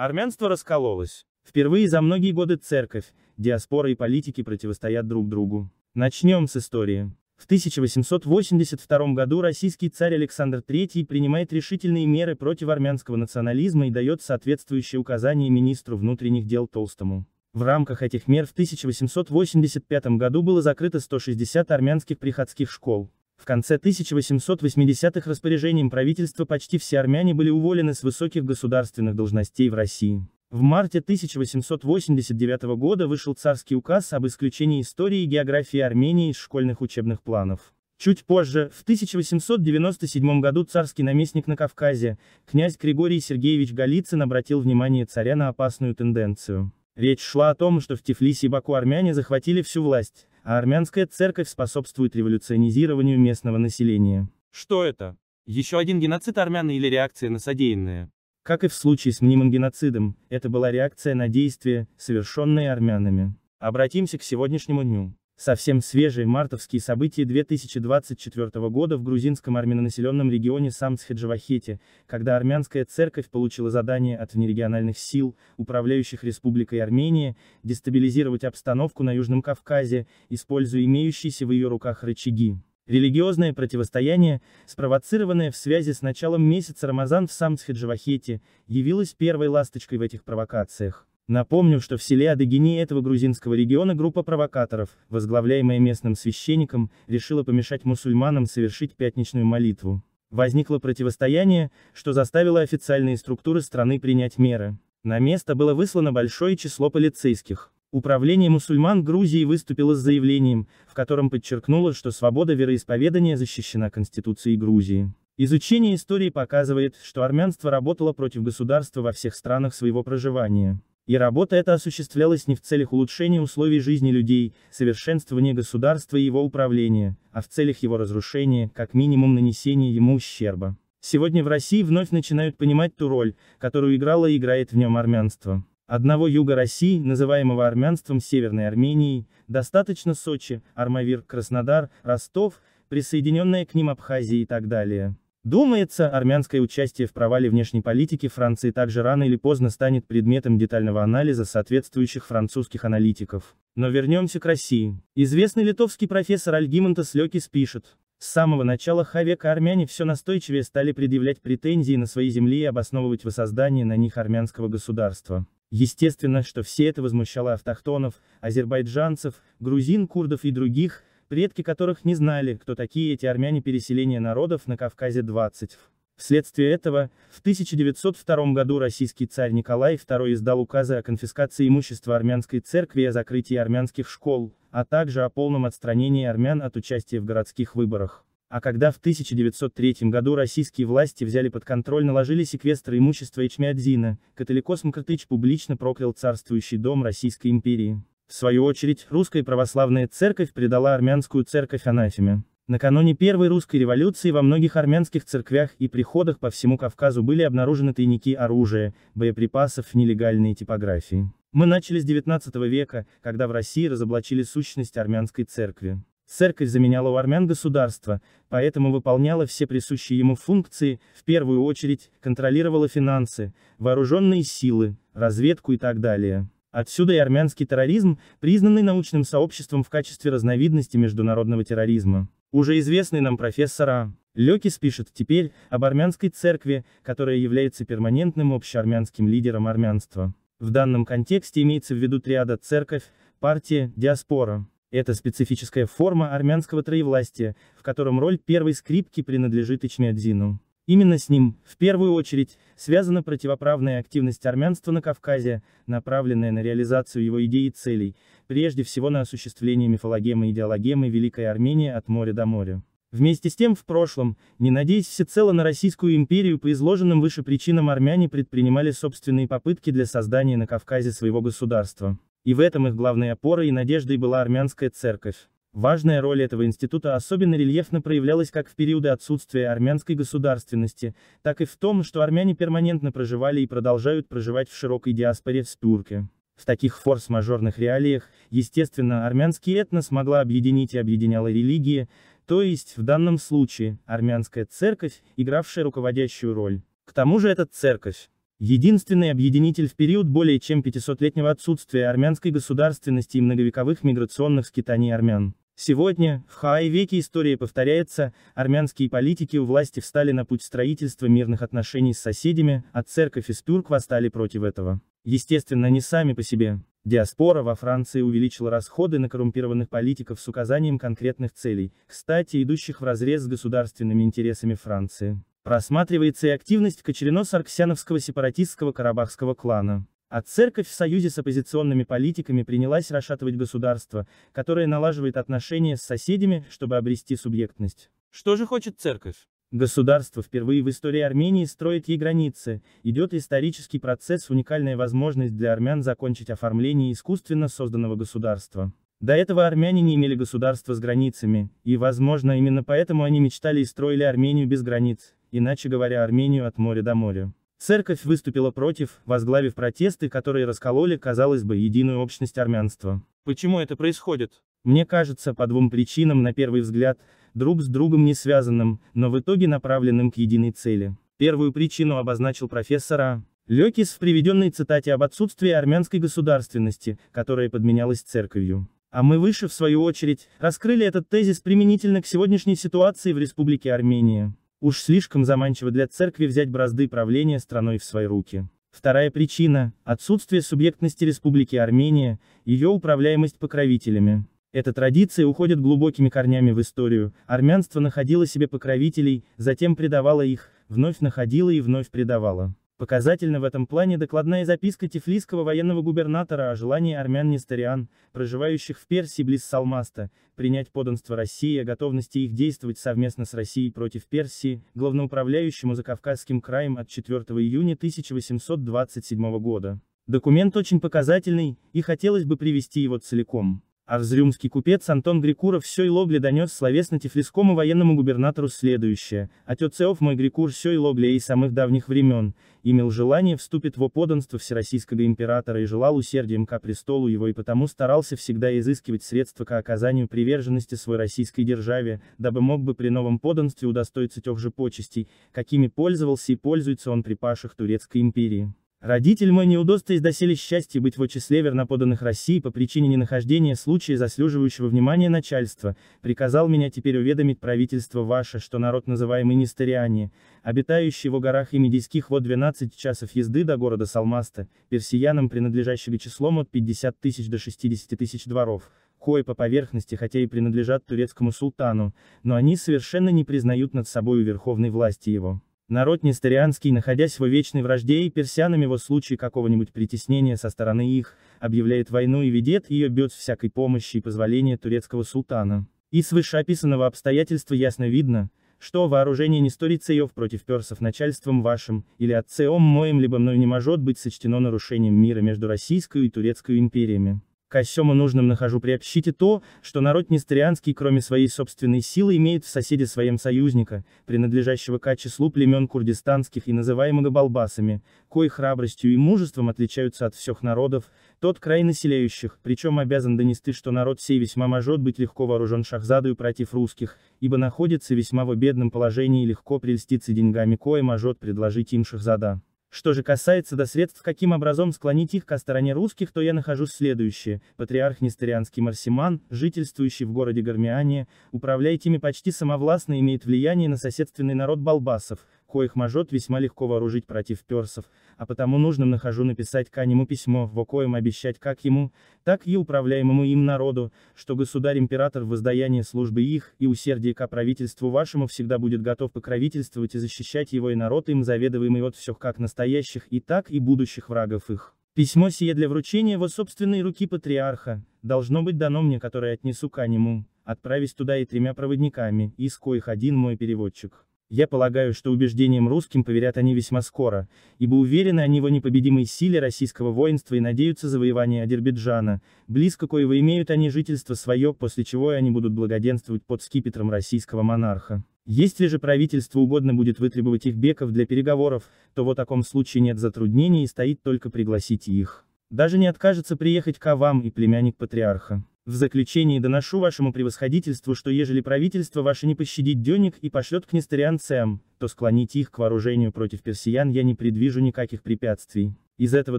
Армянство раскололось. Впервые за многие годы церковь, диаспора и политики противостоят друг другу. Начнем с истории. В 1882 году российский царь Александр III принимает решительные меры против армянского национализма и дает соответствующие указания министру внутренних дел Толстому. В рамках этих мер в 1885 году было закрыто 160 армянских приходских школ, в конце 1880-х распоряжением правительства почти все армяне были уволены с высоких государственных должностей в России. В марте 1889 года вышел царский указ об исключении истории и географии Армении из школьных учебных планов. Чуть позже, в 1897 году царский наместник на Кавказе, князь Григорий Сергеевич Голицын обратил внимание царя на опасную тенденцию. Речь шла о том, что в Тифлисе и Баку армяне захватили всю власть, а армянская церковь способствует революционизированию местного населения. Что это? Еще один геноцид армян или реакция на содеянное? Как и в случае с мнимым геноцидом, это была реакция на действия, совершенные армянами. Обратимся к сегодняшнему дню. Совсем свежие мартовские события 2024 года в грузинском армянонаселенном регионе Самсхеджавахете, когда армянская церковь получила задание от внерегиональных сил, управляющих Республикой Армения, дестабилизировать обстановку на Южном Кавказе, используя имеющиеся в ее руках рычаги. Религиозное противостояние, спровоцированное в связи с началом месяца Рамазан в Самсхеджавахете, явилось первой ласточкой в этих провокациях. Напомню, что в селе Адыгини этого грузинского региона группа провокаторов, возглавляемая местным священником, решила помешать мусульманам совершить пятничную молитву. Возникло противостояние, что заставило официальные структуры страны принять меры. На место было выслано большое число полицейских. Управление мусульман Грузии выступило с заявлением, в котором подчеркнуло, что свобода вероисповедания защищена Конституцией Грузии. Изучение истории показывает, что армянство работало против государства во всех странах своего проживания. И работа эта осуществлялась не в целях улучшения условий жизни людей, совершенствования государства и его управления, а в целях его разрушения, как минимум нанесения ему ущерба. Сегодня в России вновь начинают понимать ту роль, которую играло и играет в нем армянство. Одного юга России, называемого армянством Северной Армении, достаточно Сочи, Армавир, Краснодар, Ростов, присоединенная к ним Абхазия и так далее. Думается, армянское участие в провале внешней политики Франции также рано или поздно станет предметом детального анализа соответствующих французских аналитиков. Но вернемся к России. Известный литовский профессор Альгимонтас Лекис пишет, с самого начала Хавека армяне все настойчивее стали предъявлять претензии на свои земли и обосновывать воссоздание на них армянского государства. Естественно, что все это возмущало автохтонов, азербайджанцев, грузин, курдов и других, предки которых не знали, кто такие эти армяне переселения народов на Кавказе 20. Вследствие этого, в 1902 году российский царь Николай II издал указы о конфискации имущества армянской церкви и о закрытии армянских школ, а также о полном отстранении армян от участия в городских выборах. А когда в 1903 году российские власти взяли под контроль наложили секвестр имущества Эчмиадзина, католикос Мкртыч публично проклял царствующий дом Российской империи. В свою очередь, русская православная церковь предала армянскую церковь анафеме. Накануне Первой русской революции во многих армянских церквях и приходах по всему Кавказу были обнаружены тайники оружия, боеприпасов, нелегальные типографии. Мы начали с 19 века, когда в России разоблачили сущность армянской церкви. Церковь заменяла у армян государство, поэтому выполняла все присущие ему функции, в первую очередь, контролировала финансы, вооруженные силы, разведку и так далее. Отсюда и армянский терроризм, признанный научным сообществом в качестве разновидности международного терроризма. Уже известный нам профессора Лекис пишет теперь об армянской церкви, которая является перманентным общеармянским лидером армянства. В данном контексте имеется в виду триада церковь, партия, диаспора. Это специфическая форма армянского троевластия, в котором роль первой скрипки принадлежит Ичмиадзину. Именно с ним, в первую очередь, связана противоправная активность армянства на Кавказе, направленная на реализацию его идей и целей, прежде всего на осуществление мифологемы и идеологемы Великой Армении от моря до моря. Вместе с тем в прошлом, не надеясь всецело на Российскую империю по изложенным выше причинам армяне предпринимали собственные попытки для создания на Кавказе своего государства. И в этом их главной опорой и надеждой была армянская церковь. Важная роль этого института особенно рельефно проявлялась как в периоды отсутствия армянской государственности, так и в том, что армяне перманентно проживали и продолжают проживать в широкой диаспоре в Стурке. В таких форс-мажорных реалиях, естественно, армянский этнос могла объединить и объединяла религии, то есть, в данном случае, армянская церковь, игравшая руководящую роль. К тому же эта церковь, единственный объединитель в период более чем 500-летнего отсутствия армянской государственности и многовековых миграционных скитаний армян. Сегодня, в Хае веке история повторяется, армянские политики у власти встали на путь строительства мирных отношений с соседями, а церковь и Стурк восстали против этого. Естественно, не сами по себе. Диаспора во Франции увеличила расходы на коррумпированных политиков с указанием конкретных целей, кстати, идущих вразрез с государственными интересами Франции. Рассматривается и активность Кочерено-Сарксяновского сепаратистского карабахского клана. А церковь в союзе с оппозиционными политиками принялась расшатывать государство, которое налаживает отношения с соседями, чтобы обрести субъектность. Что же хочет церковь? Государство впервые в истории Армении строит ей границы, идет исторический процесс, уникальная возможность для армян закончить оформление искусственно созданного государства. До этого армяне не имели государства с границами, и, возможно, именно поэтому они мечтали и строили Армению без границ, иначе говоря Армению от моря до моря. Церковь выступила против, возглавив протесты, которые раскололи, казалось бы, единую общность армянства. Почему это происходит? Мне кажется, по двум причинам на первый взгляд, друг с другом не связанным, но в итоге направленным к единой цели. Первую причину обозначил профессор А. Лекис в приведенной цитате об отсутствии армянской государственности, которая подменялась церковью. А мы выше, в свою очередь, раскрыли этот тезис применительно к сегодняшней ситуации в Республике Армения. Уж слишком заманчиво для церкви взять бразды правления страной в свои руки. Вторая причина – отсутствие субъектности Республики Армения, ее управляемость покровителями. Эта традиция уходит глубокими корнями в историю, армянство находило себе покровителей, затем предавало их, вновь находило и вновь предавало. Показательно в этом плане докладная записка тифлисского военного губернатора о желании армян-нестариан, проживающих в Персии близ Салмаста, принять подданство России и о готовности их действовать совместно с Россией против Персии, главноуправляющему за Кавказским краем от 4 июня 1827 года. Документ очень показательный, и хотелось бы привести его целиком. А взрюмский купец Антон Грикуров все и логле донес словесно тифлисскому военному губернатору следующее. Отецеов мой Грикур все и логле и самых давних времен, имел желание вступить в оподданство всероссийского императора и желал усердием ко престолу его и потому старался всегда изыскивать средства к оказанию приверженности своей российской державе, дабы мог бы при новом подданстве удостоиться тех же почестей, какими пользовался и пользуется он при пашах Турецкой империи. Родитель мой не удоста из доселе счастья быть в числе верноподанных России по причине ненахождения случая заслуживающего внимания начальства, приказал меня теперь уведомить правительство ваше, что народ называемый Нестариане, обитающий в горах и медийских вод 12 часов езды до города Салмаста, персиянам принадлежащего числом от 50 тысяч до 60 тысяч дворов, кои по поверхности хотя и принадлежат турецкому султану, но они совершенно не признают над собою верховной власти его. Народ несторианский, находясь во вечной вражде и персянами во случае какого-нибудь притеснения со стороны их, объявляет войну и ведет ее бед всякой помощи и позволения турецкого султана. Из вышеописанного обстоятельства ясно видно, что вооружение несторицей ее против персов начальством вашим, или отцеом моим либо мной не может быть сочтено нарушением мира между Российской и Турецкой империями. Косему нужным нахожу приобщите то, что народ нестерианский кроме своей собственной силы имеет в соседе своем союзника, принадлежащего к числу племен курдистанских и называемого балбасами, кои храбростью и мужеством отличаются от всех народов, тот край населяющих, причем обязан донести, что народ сей весьма может быть легко вооружен шахзадою против русских, ибо находится весьма в бедном положении и легко прельститься деньгами кое может предложить им шахзада. Что же касается до средств, каким образом склонить их к стороне русских, то я нахожусь следующее. Патриарх несторианский Марсиман, жительствующий в городе Гармиане, управляет ими почти самовластно и имеет влияние на соседственный народ балбасов, коих может весьма легко вооружить против персов, а потому нужно нахожу написать к нему письмо, в коем обещать как ему, так и управляемому им народу, что государь-император в воздаянии службы их и усердие к правительству вашему всегда будет готов покровительствовать и защищать его и народ им заведываемый от всех как настоящих и так и будущих врагов их. Письмо сие для вручения его собственной руки патриарха, должно быть дано мне, которое отнесу к нему, отправясь туда и тремя проводниками, из коих один мой переводчик. Я полагаю, что убеждениям русским поверят они весьма скоро, ибо уверены они в непобедимой силе российского воинства и надеются завоевания Адербиджана, близко коего имеют они жительство свое, после чего и они будут благоденствовать под скипетром российского монарха. Если же правительству угодно будет вытребовать их беков для переговоров, то в таком случае нет затруднений и стоит только пригласить их. Даже не откажется приехать к вам и племянник патриарха. В заключение доношу вашему превосходительству, что ежели правительство ваше не пощадит денег и пошлет к нестарианцам, то склонить их к вооружению против персиян я не предвижу никаких препятствий. Из этого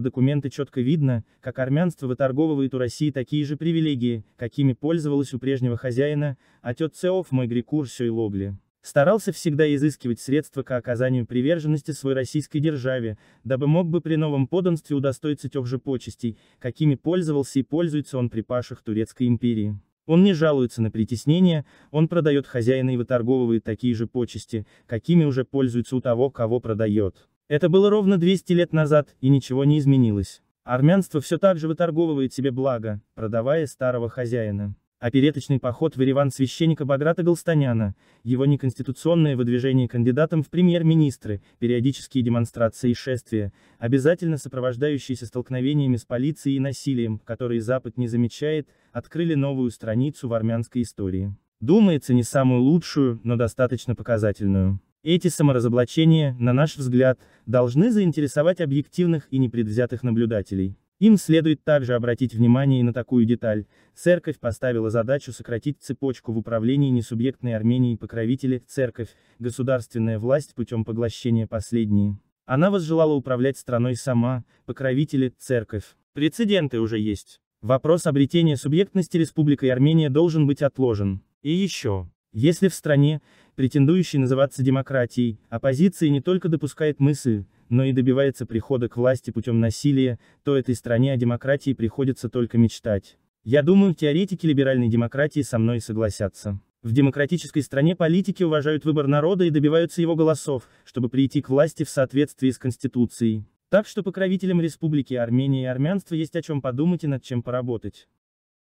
документа четко видно, как армянство выторговывает у России такие же привилегии, какими пользовалось у прежнего хозяина, отец а Цеов мой Грикур и Логли. Старался всегда изыскивать средства к оказанию приверженности своей российской державе, дабы мог бы при новом подданстве удостоиться тех же почестей, какими пользовался и пользуется он при пашах Турецкой империи. Он не жалуется на притеснение, он продает хозяина и выторговывает такие же почести, какими уже пользуется у того, кого продает. Это было ровно 200 лет назад, и ничего не изменилось. Армянство все так же выторговывает себе благо, продавая старого хозяина. Опереточный а поход в Ереван священника Баграта Галстаняна, его неконституционное выдвижение кандидатом в премьер-министры, периодические демонстрации и шествия, обязательно сопровождающиеся столкновениями с полицией и насилием, которые Запад не замечает, открыли новую страницу в армянской истории. Думается, не самую лучшую, но достаточно показательную. Эти саморазоблачения, на наш взгляд, должны заинтересовать объективных и непредвзятых наблюдателей. Им следует также обратить внимание и на такую деталь, церковь поставила задачу сократить цепочку в управлении несубъектной Армении покровители, церковь, государственная власть путем поглощения последней. Она возжелала управлять страной сама, покровители, церковь. Прецеденты уже есть. Вопрос обретения субъектности Республикой Армения должен быть отложен. И еще. Если в стране, претендующей называться демократией, оппозиция не только допускает мысль, но и добивается прихода к власти путем насилия, то этой стране о демократии приходится только мечтать. Я думаю, теоретики либеральной демократии со мной согласятся. В демократической стране политики уважают выбор народа и добиваются его голосов, чтобы прийти к власти в соответствии с Конституцией. Так что покровителям Республики Армения и армянства есть о чем подумать и над чем поработать.